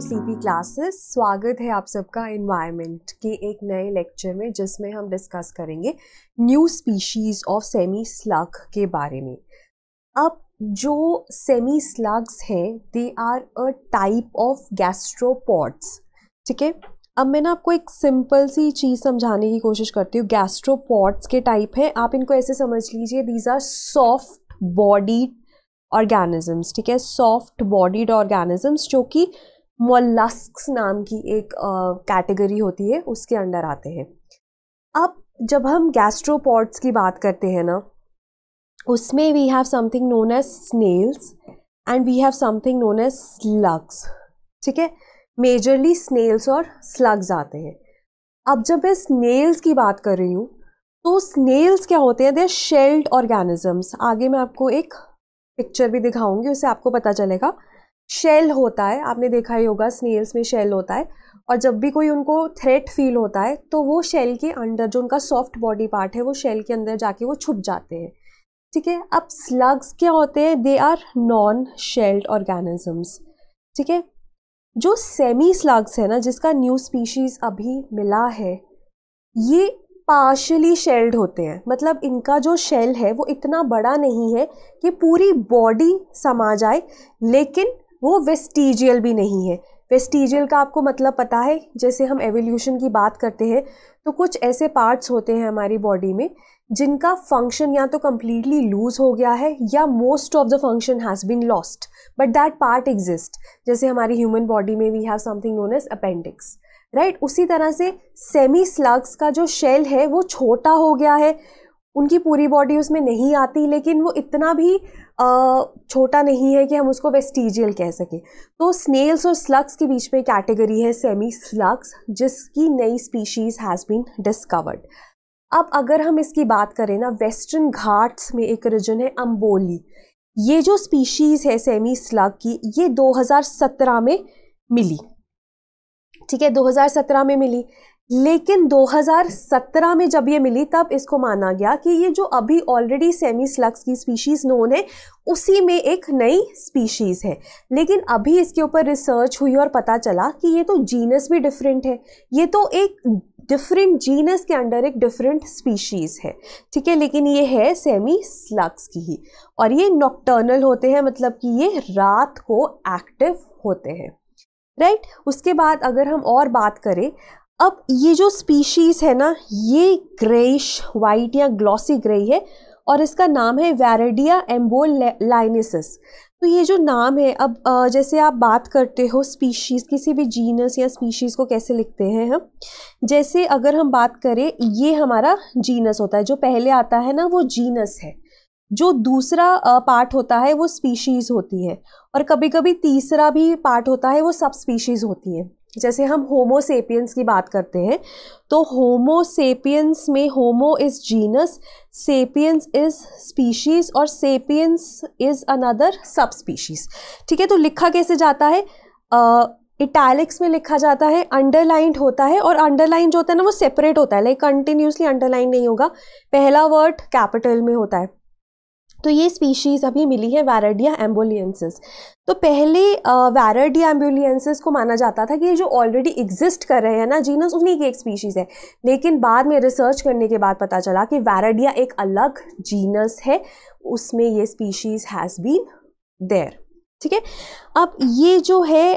To C P classes स्वागत है आप सबका इन्वायरमेंट के एक नए लेक्चर में जिसमें हम डिस्कस करेंगे new species of semi slug के बारे में अब जो सेमी स्लग्स हैं they are a type of gastropods ठीक है अब मैं ना आपको एक सिंपल सी चीज़ समझाने की कोशिश करती हूँ गैस्ट्रोपॉड्स के टाइप हैं आप इनको ऐसे समझ लीजिए these are soft body organisms ठीक है सॉफ्ट बॉडीड ऑर्गेनिजम्स जो कि मोलस्क नाम की एक कैटेगरी होती है उसके अंडर आते हैं अब जब हम गैस्ट्रोपॉड्स की बात करते हैं ना उसमें we have something known as snails and we have something known as slugs ठीक है मेजरली स्नेल्स और स्लग्स आते हैं अब जब मैं स्नेल्स की बात कर रही हूँ तो स्नेल्स क्या होते हैं दे शेल्ड ऑर्गेनिजम्स आगे मैं आपको एक पिक्चर भी दिखाऊंगी उससे आपको पता चलेगा शेल होता है आपने देखा ही होगा स्नेल्स में शेल होता है और जब भी कोई उनको थ्रेट फील होता है तो वो शेल के अंडर जो उनका सॉफ्ट बॉडी पार्ट है वो शेल के अंदर जाके वो छुप जाते हैं ठीक है अब स्लग्स क्या होते हैं they are non shelled organisms ठीक है जो सेमी स्लग्स है ना जिसका न्यू स्पीशीज़ अभी मिला है ये पार्शली शेल्ड होते हैं मतलब इनका जो शेल है वो इतना बड़ा नहीं है कि पूरी बॉडी समा जाए लेकिन वो वेस्टिजियल भी नहीं है वेस्टिजियल का आपको मतलब पता है जैसे हम एवोल्यूशन की बात करते हैं तो कुछ ऐसे पार्ट्स होते हैं हमारी बॉडी में जिनका फंक्शन या तो कम्प्लीटली लूज हो गया है या most of the function has been lost but that part exist जैसे हमारी ह्यूमन बॉडी में we have something known as appendix right उसी तरह से सेमी स्लग्स का जो शेल है वो छोटा हो गया है उनकी पूरी बॉडी उसमें नहीं आती लेकिन वो इतना भी छोटा नहीं है कि हम उसको वेस्टिजियल कह सकें तो स्नेल्स और स्लग्स के बीच में कैटेगरी है सेमी स्लग्स जिसकी नई स्पीशीज़ हैज़ बीन डिस्कवर्ड अब अगर हम इसकी बात करें ना वेस्टर्न घाट्स में एक रिजन है अम्बोली ये जो स्पीशीज़ है सेमी स्लग की ये 2017 में मिली ठीक है 2017 में मिली लेकिन 2017 में जब ये मिली तब इसको माना गया कि ये जो अभी ऑलरेडी सेमी स्लग्स की स्पीशीज़ नोन है उसी में एक नई स्पीशीज़ है लेकिन अभी इसके ऊपर रिसर्च हुई और पता चला कि ये तो जीनस भी डिफरेंट है ये तो एक डिफरेंट जीनस के अंडर एक डिफरेंट स्पीशीज़ है ठीक है लेकिन ये है सेमी स्लग्स की ही और ये नॉक्टर्नल होते हैं मतलब कि ये रात को एक्टिव होते हैं राइट right? उसके बाद अगर हम और बात करें अब ये जो स्पीशीज़ है ना ये ग्रेइश वाइट या ग्लॉसी ग्रे है और इसका नाम है वैरेडिया एम्बोल लाइनिसिस तो ये जो नाम है अब जैसे आप बात करते हो स्पीशीज़ किसी भी जीनस या स्पीशीज़ को कैसे लिखते हैं हम जैसे अगर हम बात करें ये हमारा जीनस होता है जो पहले आता है ना वो जीनस है जो दूसरा पार्ट होता है वो स्पीशीज़ होती है और कभी कभी तीसरा भी पार्ट होता है वो सब स्पीशीज़ होती है जैसे हम होमोसेपियंस की बात करते हैं तो होमोसेपियंस में homo is genus sapiens is species और sapiens is another sub species ठीक है तो लिखा कैसे जाता है इटैलिक्स uh, में लिखा जाता है अंडरलाइंड होता है और अंडरलाइन जो होता है ना वो सेपरेट होता है लाइक कंटिन्यूसली अंडरलाइन नहीं होगा पहला वर्ड कैपिटल में होता है तो ये स्पीशीज़ अभी मिली है वैराडिया एम्बुलेंसेस तो पहले वैराडिया एम्बुलेंसेस को माना जाता था कि ये जो ऑलरेडी एग्जिस्ट कर रहे हैं ना जीनस उन्हीं की एक स्पीशीज़ है लेकिन बाद में रिसर्च करने के बाद पता चला कि वैराडिया एक अलग जीनस है उसमें ये स्पीशीज़ हैज़ बीन देर ठीक है अब ये जो है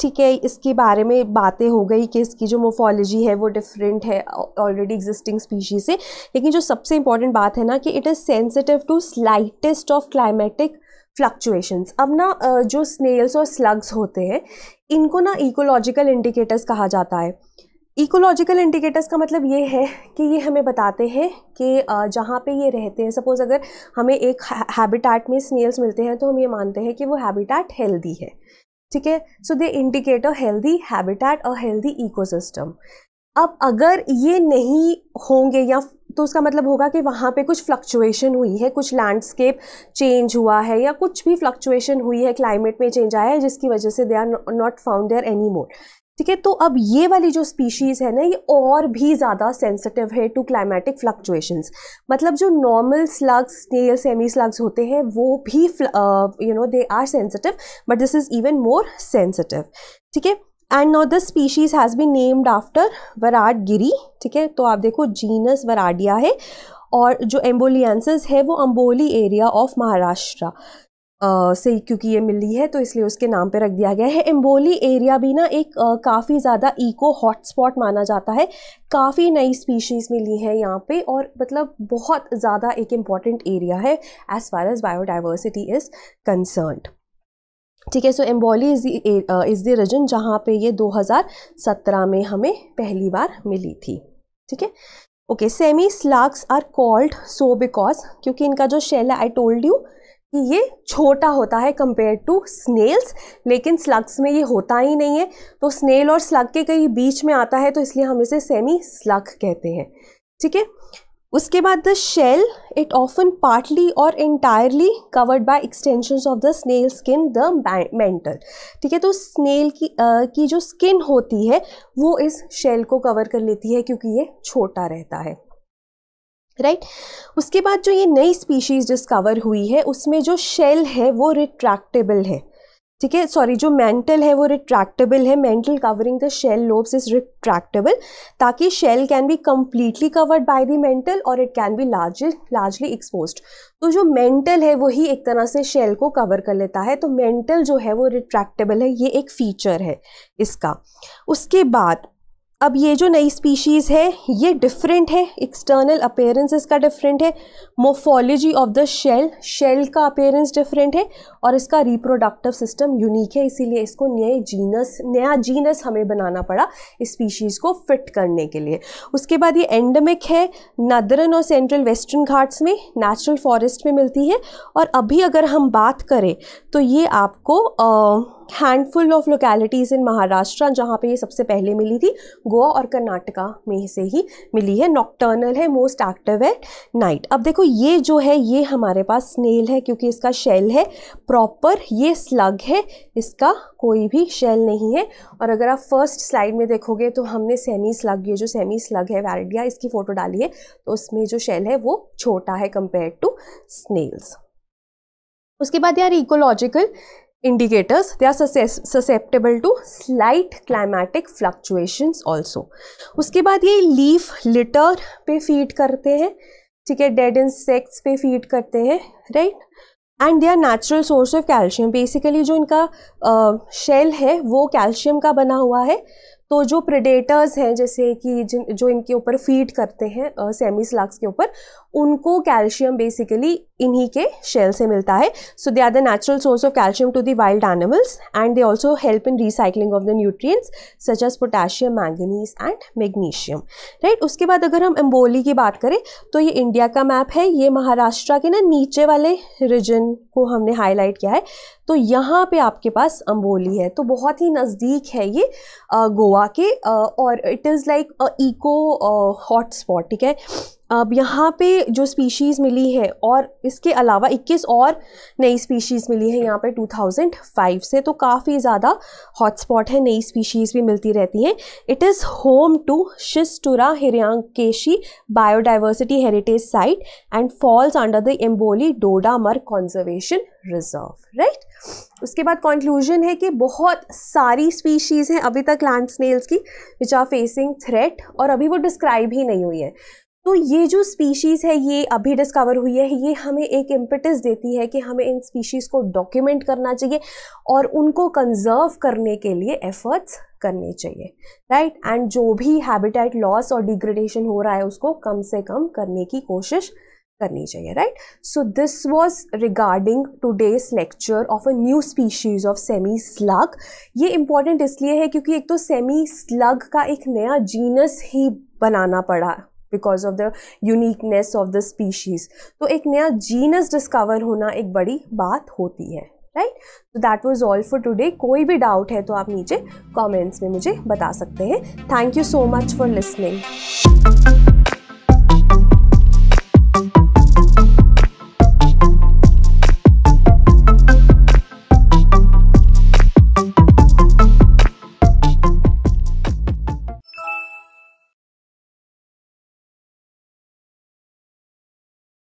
ठीक है इसके बारे में बातें हो गई कि इसकी जो मोफोलॉजी है वो डिफरेंट है ऑलरेडी एग्जिस्टिंग स्पीशीज से लेकिन जो सबसे इंपॉर्टेंट बात है ना कि it is sensitive to slightest of climatic fluctuations अब ना जो स्नेल्स और स्लग्स होते हैं इनको ना इकोलॉजिकल इंडिकेटर्स कहा जाता है इकोलॉजिकल इंडिकेटर्स का मतलब ये है कि ये हमें बताते हैं कि जहाँ पे ये रहते हैं सपोज़ अगर हमें एक हैबिटाट में स्नेल्स मिलते हैं तो हम ये मानते हैं कि वो हैबिटाट हेल्दी है ठीक है so they indicator healthy habitat और हेल्दी इकोसिस्टम अब अगर ये नहीं होंगे या तो उसका मतलब होगा कि वहाँ पे कुछ फ्लक्चुएशन हुई है कुछ लैंडस्केप चेंज हुआ है या कुछ भी फ्लक्चुएशन हुई है क्लाइमेट में चेंज आया है जिसकी वजह से they are not found there any more ठीक है तो अब ये वाली जो स्पीशीज़ है ना ये और भी ज़्यादा सेंसिटिव है टू क्लाइमेटिक फ्लक्चुएशंस मतलब जो normal slugs snail semi slugs होते हैं वो भी you know they are sensitive but this is even more sensitive ठीक है and no this species has been named after Varad Giri ठीक है तो आप देखो जीनस वराडिया है और जो एम्बोलियंसिस है वो अम्बोली एरिया ऑफ महाराष्ट्र से क्योंकि ये मिली है तो इसलिए उसके नाम पे रख दिया गया है एम्बोली एरिया भी ना एक काफ़ी ज़्यादा इको हॉटस्पॉट माना जाता है काफ़ी नई स्पीशीज़ मिली है यहाँ पे और मतलब बहुत ज़्यादा एक इम्पॉर्टेंट एरिया है as far as biodiversity is concerned ठीक है so Amboli is is the region जहाँ पे ये 2017 में हमें पहली बार मिली थी ठीक है okay semi slugs are called so because क्योंकि इनका जो शेल है आई टोल्ड यू कि ये छोटा होता है कंपेयर टू स्नेल्स लेकिन स्लग्स में ये होता ही नहीं है तो स्नेल और स्लग के कई बीच में आता है तो इसलिए हम इसे सेमी स्लग कहते हैं ठीक है उसके बाद the shell it often partly और entirely covered by extension of the snail skin the mantle ठीक है तो स्नेल की आ, की जो स्किन होती है वो इस शेल को कवर कर लेती है क्योंकि ये छोटा रहता है राइट right? उसके बाद जो ये नई स्पीशीज़ डिस्कवर हुई है उसमें जो शेल है वो रिट्रैक्टेबल है ठीक है सॉरी जो मेंटल है वो रिट्रैक्टेबल है mantle covering the shell lobes is retractable ताकि shell can be completely covered by the mantle और it can be large largely expose तो जो मेंटल है वही एक तरह से शेल को कवर कर लेता है तो मेंटल जो है वो रिट्रैक्टेबल है ये एक फीचर है इसका उसके बाद अब ये जो नई स्पीशीज़ है ये डिफरेंट है एक्सटर्नल अपेयरेंस इसका डिफरेंट है morphology of the shell shell का अपेयरेंस डिफरेंट है और इसका रिप्रोडक्टिव सिस्टम यूनिक है इसीलिए इसको नए जीनस नया जीनस हमें बनाना पड़ा इस स्पीशीज़ को फिट करने के लिए उसके बाद ये एंडमिक है नदरन और सेंट्रल वेस्टर्न घाट्स में नेचुरल फॉरेस्ट में मिलती है और अभी अगर हम बात करें तो ये आपको handful of localities in Maharashtra जहाँ पे ये सबसे पहले मिली थी गोवा और कर्नाटका में से ही मिली है नॉक्टर्नल है मोस्ट एक्टिव है नाइट अब देखो ये जो है ये हमारे पास स्नेल है क्योंकि इसका शेल है प्रॉपर ये स्लग है इसका कोई भी शेल नहीं है और अगर आप फर्स्ट स्लाइड में देखोगे तो हमने सेमी स्लग ये जो सेमी स्लग है वैरिडिया इसकी फ़ोटो डाली है तो उसमें जो शेल है वो छोटा है कंपेयर टू स्नेल्स उसके बाद यार ecological indicators they are susceptible to slight climatic fluctuations also uske baad ye leaf litter pe feed karte hain theek hai dead insects pe feed karte hain right and they are natural source of calcium basically जो इनका shell uh, है वो calcium का बना हुआ है तो जो प्रेडेटर्स हैं जैसे कि जिन जो इनके ऊपर फीड करते हैं सेमी स्लग्स के ऊपर उनको कैल्शियम बेसिकली इन्हीं के शेल से मिलता है so they are the natural source of calcium to the wild animals and they also help in recycling of the nutrients such as potassium manganese and magnesium right उसके बाद अगर हम emboli की बात करें तो ये इंडिया का मैप है ये महाराष्ट्र के ना नीचे वाले रीजन को हमने हाईलाइट किया है तो यहाँ पे आपके पास अम्बोली है तो बहुत ही नज़दीक है ये गोवा के और it is like a eco hot spot ठीक है अब यहाँ पे जो स्पीशीज़ मिली है और इसके अलावा 21 और नई स्पीशीज़ मिली है यहाँ पे 2005 से तो काफ़ी ज़्यादा हॉटस्पॉट है नई स्पीशीज़ भी मिलती रहती हैं it is home to schistura Hiranyakeshi biodiversity heritage site and falls under the Amboli Dodamarg conservation reserve right उसके बाद कंक्लूजन है कि बहुत सारी स्पीशीज़ हैं अभी तक लैंड स्नेल्स की विच आर फेसिंग थ्रेट और अभी वो डिस्क्राइब ही नहीं हुई है तो ये जो स्पीशीज़ है ये अभी डिस्कवर हुई है ये हमें एक इम्पिटिस देती है कि हमें इन स्पीशीज़ को डॉक्यूमेंट करना चाहिए और उनको कंजर्व करने के लिए एफर्ट्स करने चाहिए राइट right? एंड जो भी हैबिटेट लॉस और डिग्रेडेशन हो रहा है उसको कम से कम करने की कोशिश करनी चाहिए right so this was regarding today's lecture of a new species of semi slug ये इंपॉर्टेंट इसलिए है क्योंकि एक तो सेमी स्लग का एक नया जीनस ही बनाना पड़ा because of the uniqueness of the species तो एक नया जीनस डिस्कवर होना एक बड़ी बात होती है राइट तो that was all for today कोई भी डाउट है तो आप नीचे कॉमेंट्स में मुझे बता सकते हैं thank you so much for listening